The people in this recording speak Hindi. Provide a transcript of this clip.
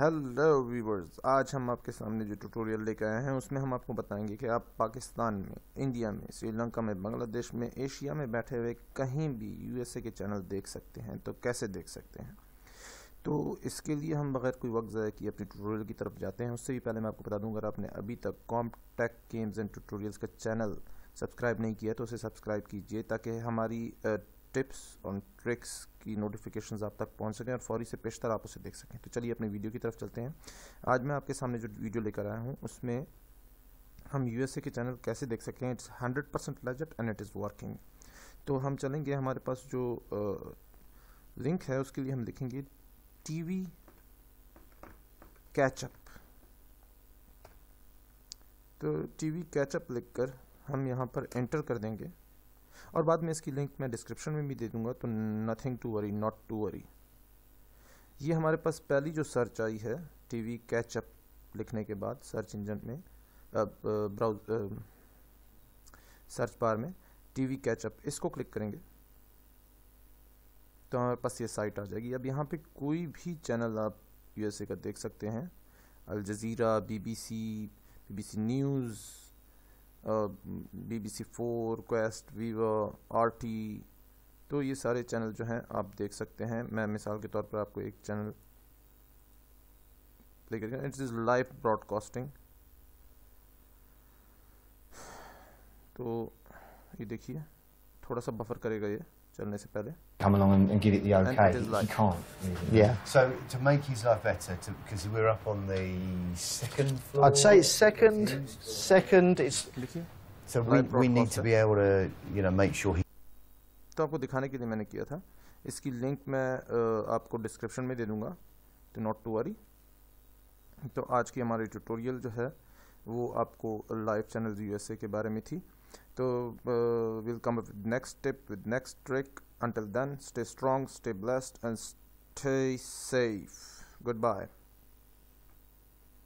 हेलो वीवर्स आज हम आपके सामने जो ट्यूटोरियल लेकर आए हैं उसमें हम आपको बताएंगे कि आप पाकिस्तान में इंडिया में श्रीलंका में बांग्लादेश में एशिया में बैठे हुए कहीं भी यूएसए के चैनल देख सकते हैं तो कैसे देख सकते हैं तो इसके लिए हम बगैर कोई वक्त ज़ाया किए अपने ट्यूटोरियल की तरफ जाते हैं उससे भी पहले मैं आपको बता दूँ अगर आपने अभी तक Com Tech Games and Tutorials का चैनल सब्सक्राइब नहीं किया तो उसे सब्सक्राइब कीजिए ताकि हमारी टिप्स और ट्रिक्स की नोटिफिकेशन आप तक पहुँच सकें और फौरी से पेशतर आप उसे देख सकें तो चलिए अपने वीडियो की तरफ चलते हैं आज मैं आपके सामने जो वीडियो लेकर आया हूँ उसमें हम यूएसए के चैनल कैसे देख सकें it's hundred percent legit and it is working तो हम चलेंगे हमारे पास जो आ, लिंक है उसके लिए हम लिखेंगे टी वी कैचअप तो टी वी कैचअप लिख कर हम यहाँ पर एंटर कर देंगे और बाद में इसकी लिंक मैं डिस्क्रिप्शन में भी दे दूंगा तो nothing to worry not to worry ये हमारे पास पहली जो सर्च आई है टीवी कैचअप लिखने के बाद सर्च इंजन में ब्राउज सर्च बार में टीवी कैचअप इसको क्लिक करेंगे तो हमारे पास ये साइट आ जाएगी अब यहाँ पे कोई भी चैनल आप यूएसए का देख सकते हैं Al Jazeera BBC BBC news B four Quest Viva R T तो ये सारे चैनल जो हैं आप देख सकते हैं मैं मिसाल के तौर पर आपको एक चैनल प्ले करके इज़ लाइव ब्रॉडकास्टिंग तो ये देखिए थोड़ा सा बफर करेगा ये चलने से पहले come along and, and give it the okay. It like, he can't. Really. Yeah. So to make his life better, because we're up on the second floor. I'd say second, second. second it's so we, we need to be able to you know make sure he. तो आपको दिखाने के लिए मैंने किया था इसकी लिंक मैं आपको डिस्क्रिप्शन में दे दूंगा तो नॉट टू वरी तो आज की हमारी ट्यूटोरियल जो है वो आपको लाइव चैनल यूएसए के बारे में थी So uh, we'll come up with next tip with next trick. Until then, stay strong, stay blessed, and stay safe. Goodbye.